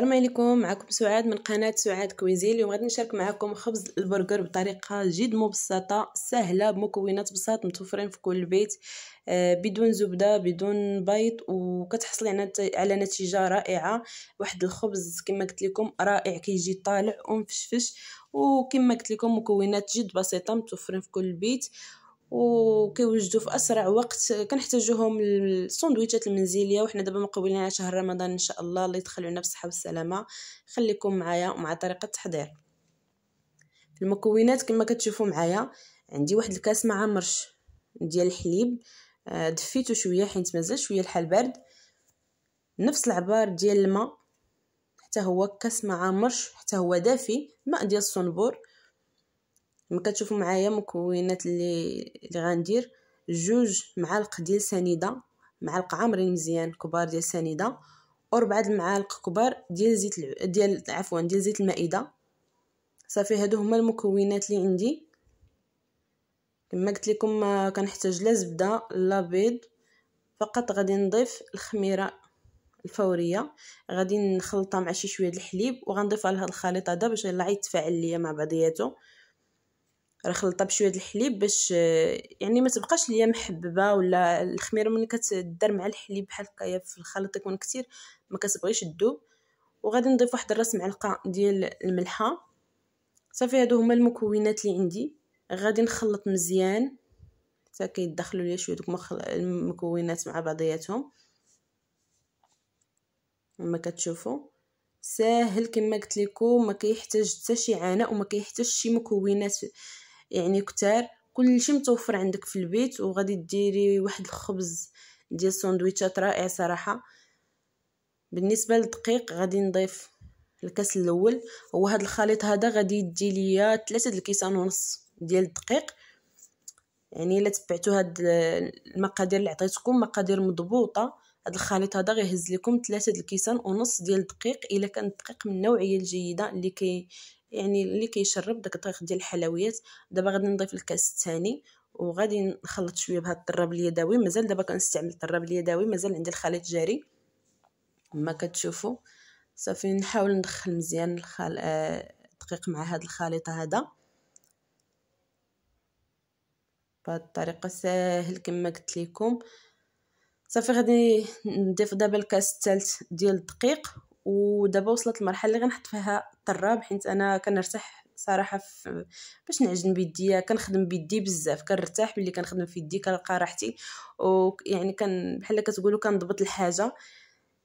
السلام عليكم معكم سعاد من قناة سعاد كويزين اليوم غادي نشارك معكم خبز البرجر بطريقة جد مبسطة سهلة بمكونات بساط متوفرين في كل بيت آه، بدون زبدة بدون بيض وكتحصلي على نتيجة رائعة واحد الخبز كما قلت لكم رائع كيجي طالع ومفشفش وكما قلت لكم مكونات جد بسيطة متوفرين في كل بيت وكيوجدوا في اسرع وقت كنحتاجوهم للسندويتشات المنزليه وحنا دابا مقبلين على شهر رمضان ان شاء الله الله يدخل لنا بالصحه والسلامه خليكم معايا ومع طريقه التحضير المكونات كما كتشوفوا معايا عندي واحد الكاس مع مرش ديال الحليب آه، دفيته شويه حيت مازال شويه الحال بارد نفس العبار ديال الماء حتى هو كاس مع مرش حتى هو دافي ماء ديال الصنبور كما كتشوفوا معايا المكونات اللي اللي غندير جوج معالق ديال سنيده معلقه عامرين مزيان كبار ديال سنيده وربعه المعالق كبار ديال زيت الع... ديال عفوا ديال زيت المائده صافي هادو هما المكونات اللي عندي كما قلت لكم ما كنحتاج لا زبده لا بيض فقط غادي نضيف الخميره الفوريه غادي نخلطها مع شي شويه د الحليب وغنضيفها لهاد الخليط هذا باش يلاه يتفاعل ليا مع بعضياته راه خلطها بشويه الحليب باش يعني ما تبقاش ليا محببه ولا الخميره ملي كتدار مع الحليب بحال هكايا في الخليط يكون كتير ما كتبغيش تذوب وغادي نضيف واحد الراس معلقه ديال الملحه صافي هادو هما المكونات اللي عندي غادي نخلط مزيان حتى كيدخلوا ليا شويه دوك المكونات مع بعضياتهم كما كتشوفوا ساهل كما قلت لكم ما كيحتاج حتى شي عناء وما كيحتاج شي مكونات يعني كتار كلشي متوفر عندك في البيت وغادي ديري واحد الخبز ديال السندويتشات رائع صراحه بالنسبه للدقيق غادي نضيف الكاس الاول هو هذا الخليط هذا غادي يدي ليا 3 الكيسان ونص ديال الدقيق يعني الا تبعتوا هاد المقادير اللي عطيتكم مقادير مضبوطه هاد الخليط هذا غيهز لكم 3 الكيسان ونص ديال الدقيق الا كان الدقيق من النوعيه الجيده اللي كي يعني اللي كيشرب داك الطريق ديال الحلويات دابا غادي نضيف الكاس الثاني وغادي نخلط شويه بهذا الطراب اليدوي مازال دابا كنستعمل الطراب اليدوي مازال عندي الخليط جاري كما كتشوفوا صافي نحاول ندخل مزيان الخل... آه، الدقيق مع هذا الخليط هذا بهذه الطريقه ساهل كما قلت لكم صافي غادي نضيف دابا الكاس الثالث ديال الدقيق ودابا وصلت المرحله اللي غنحط فيها الطراب حيت انا كنرتاح صراحه باش نعجن بيديا كنخدم بيدي بزاف كنرتاح ملي كنخدم في يدي كنلقى راحتي ويعني كان بحال كتقولوا كنضبط الحاجه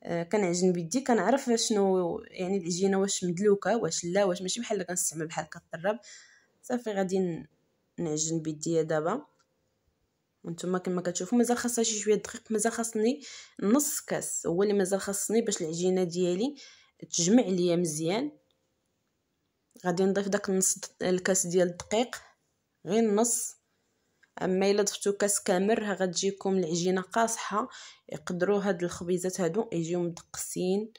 آه، كنعجن بيدي كنعرف شنو يعني العجينه واش مدلوكه واش لا واش ماشي بحال كنستعمل بحال الطراب صافي غادي نعجن بيديا دابا وانتم كما كتشوفوا مازال خاصها شي شويه دقيق مازال خاصني نص كاس هو اللي مازال خاصني باش العجينه ديالي تجمع ليا مزيان غادي نضيف داك نص الكاس ديال الدقيق غير نص اما الا ضفتو كاس كامل راه غتجيكم العجينه قاصحه يقدروا هاد الخبيزات هادو يجيو مدقسين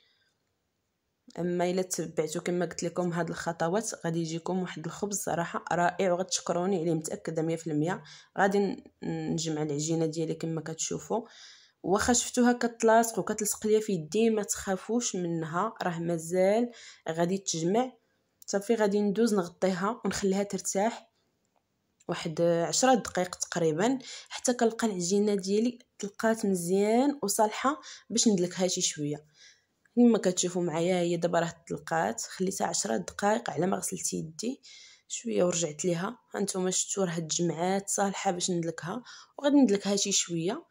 اما الا تبعتو كما قلت لكم هاد الخطوات غادي يجيكم واحد الخبز صراحه رائع وغتشكروني عليه متاكده 100% غادي نجمع العجينه ديالي كما كتشوفوا واخا شفتوها كتلاصق وكتلصق ليا في يدي ما تخافوش منها راه مازال غادي تجمع صافي غادي ندوز نغطيها ونخليها ترتاح واحد عشرة دقائق تقريبا حتى كنلقى العجينه ديالي تلقات مزيان وصالحه باش ندلكها شي شويه كما كتشوفوا معايا هي دابا راه طلقات خليتها عشرة دقائق على ما غسلت يدي شويه ورجعت ليها هانتوما شفتوا راه تجمعات صالحه باش ندلكها وغادي ندلكها شي شويه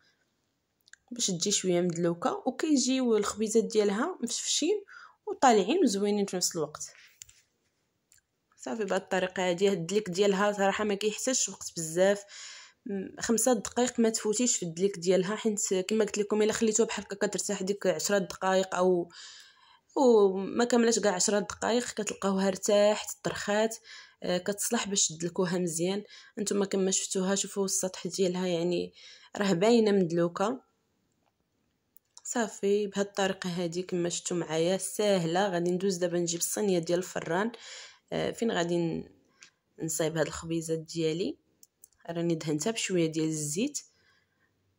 باش تجي شويه مدلوكه وكيجيو الخبيزات ديالها مفشفشين وطالعين وزوينين في نفس الوقت صافي بهاد الطريقه هادي هاد الدليك ديالها صراحه ما كيحتاجش وقت بزاف خمسة دقائق ما تفوتيش في الدليك ديالها حيت كما قلت لكم الا خليتوها بحال هكا كترتاح ديك 10 دقائق او وما كملاش كاع 10 دقائق كتلقاوها ارتاحت طرخات آه، كتصلح باش تدلكوها مزيان نتوما كما شفتوها شوفوا السطح ديالها يعني راه باينه مدلوكه صافي بهاد الطريقه هادي كما شفتوا معايا ساهله غادي ندوز دابا نجيب الصينيه ديال الفران آه، فين غادي نصايب هاد الخبيزات ديالي راني دهنتها بشويه ديال الزيت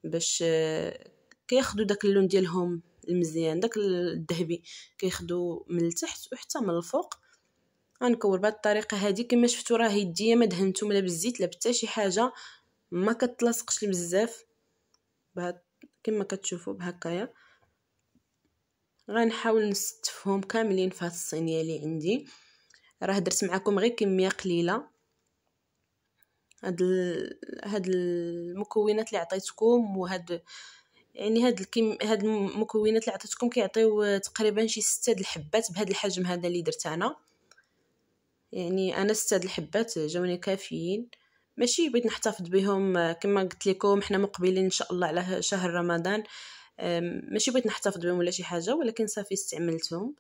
باش آه، كياخذوا داك اللون ديالهم المزيان داك الذهبي كياخذوا من التحت وحتى من الفوق غنكور بهاد الطريقه هادي كما شفتوا راه يديا ما دهنتهم لا بالزيت لا بتا شي حاجه ما كتلاصقش بزاف بهاد كما كتشوفوا بهكايا غنحاول نستفهم كاملين في هاد الصينيه اللي عندي راه درت معكم غير كميه قليله هاد ال... هاد المكونات اللي عطيتكم وهاد يعني هاد الكم هاد المكونات اللي عطيتكم كيعطيو تقريبا شي ستة د الحبات بهاد الحجم هذا اللي درت انا يعني انا ستة د الحبات جاوني كافيين ماشي بغيت نحتفظ بهم كما قلت لكم حنا مقبلين ان شاء الله على شهر رمضان ماشي بغيت نحتفظ بهم ولا شي حاجه ولكن صافي استعملتهم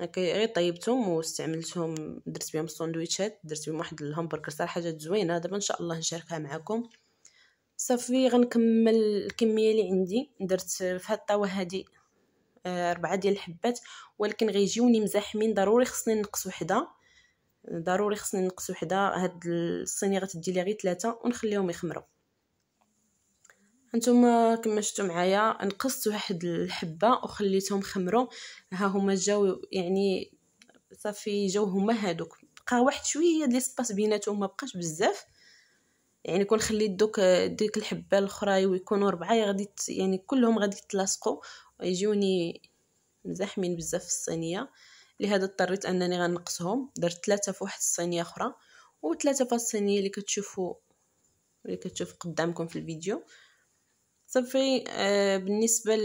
هكا غير طيبتهم واستعملتهم درت بهم السندويتشات درت بهم واحد الهمبرجر صراحه جات زوينه دابا ان شاء الله نشاركها معكم صافي غنكمل الكميه اللي عندي درت في هاد الطاوه هادي أربعة آه، ديال الحبات ولكن غيجيوني مزاحمين ضروري خصني نقص وحده ضروري خصني نقص وحده هاد الصينيه غتدي لي غير ثلاثه ونخليهم يخمروا هانتوما كما شفتوا معايا نقصت واحد الحبه وخليتهم خمروا ها هما جاو يعني صافي جاو هما هادوك بقى واحد شويه ديال السباس بيناتهم ما بقاش بزاف يعني كون خليت دوك ديك الحبه الاخرى ويكونوا ربعه غادي يعني كلهم غادي يتلاصقوا ويجوني مزاحمين بزاف في الصينيه لهذا اضطريت انني غنقصهم درت ثلاثه في واحد الصينيه اخرى وثلاثه في الصينيه اللي كتشوفوا اللي كتشوف قدامكم في الفيديو صافي آه بالنسبه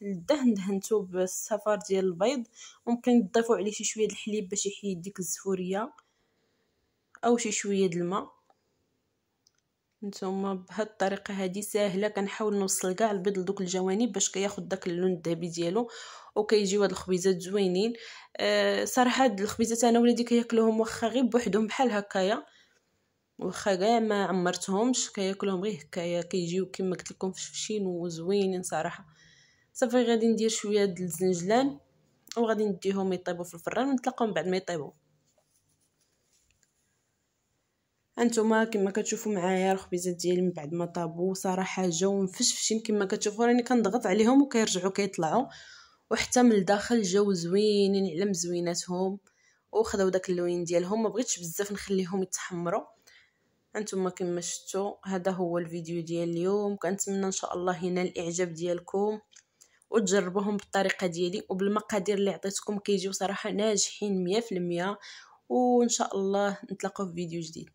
للدهن دهنتو بالصفار ديال البيض ممكن تضيفوا عليه شي شويه الحليب باش يحيد ديك الزفوريه او شي شويه د الماء نتوما بهاد الطريقه هذه ساهله كنحاول نوصل كاع البيض لدوك الجوانب باش كياخد داك اللون الذهبي ديالو وكيجيو هاد الخبيزات زوينين أه صراحه هاد الخبيزات انا ولادي كياكلوهم واخا غير بوحدهم بحال هكايا واخا كاع ما عمرتهمش كياكلهم غير هكايا كيجيو كما قلت لكم فشفشين وزوينين صراحه صافي غادي ندير شويه ديال الزنجلان وغادي نديهم يطيبوا في الفران ونتلاقاو بعد ما يطيبوا انتما كما كتشوفوا معايا الخبيزات ديالي من بعد ما طابوا صراحه جاو مفشفشين كما كتشوفوا راني كنضغط عليهم وكيرجعوا كيطلعوا وحتى من الداخل جاو زوينين على مزويناتهم وخداو داك اللون ديالهم ما بغيتش بزاف نخليهم يتحمروا انتم كما شفتوا هذا هو الفيديو ديال اليوم كنتمنى ان شاء الله ينال الاعجاب ديالكم وتجربوهم بالطريقه ديالي وبالمقادير اللي عطيتكم كيجيو صراحه ناجحين 100% وان شاء الله نتلاقاو في فيديو جديد